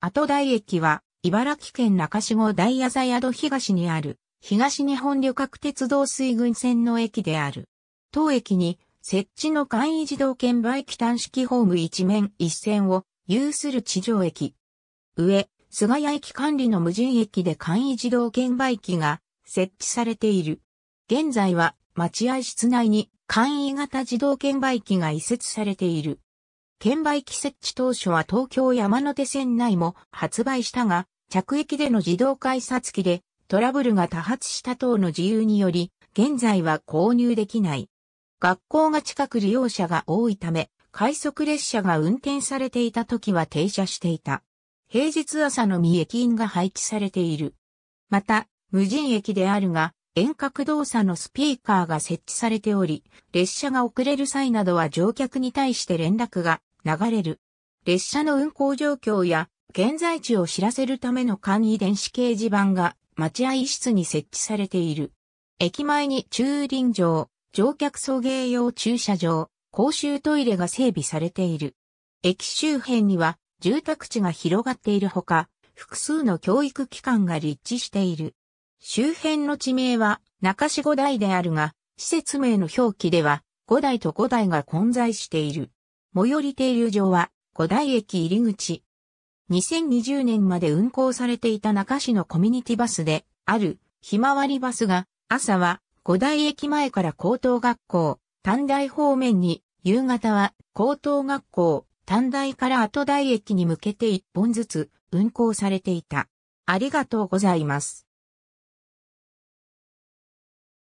後台駅は、茨城県中志郷大矢座宿東にある、東日本旅客鉄道水軍線の駅である。当駅に、設置の簡易自動券売機端式ホーム一面一線を有する地上駅。上、菅谷駅管理の無人駅で簡易自動券売機が設置されている。現在は待合室内に簡易型自動券売機が移設されている。券売機設置当初は東京山手線内も発売したが、着駅での自動改札機でトラブルが多発した等の自由により、現在は購入できない。学校が近く利用者が多いため、快速列車が運転されていた時は停車していた。平日朝のみ駅員が配置されている。また、無人駅であるが、遠隔動作のスピーカーが設置されており、列車が遅れる際などは乗客に対して連絡が流れる。列車の運行状況や現在地を知らせるための簡易電子掲示板が待合室に設置されている。駅前に駐輪場、乗客送迎用駐車場、公衆トイレが整備されている。駅周辺には住宅地が広がっているほか、複数の教育機関が立地している。周辺の地名は中市五台であるが、施設名の表記では五台と五台が混在している。最寄り停留場は五代駅入り口。2020年まで運行されていた中市のコミュニティバスであるひまわりバスが朝は五代駅前から高等学校、短大方面に、夕方は高等学校、短大から後大駅に向けて一本ずつ運行されていた。ありがとうございます。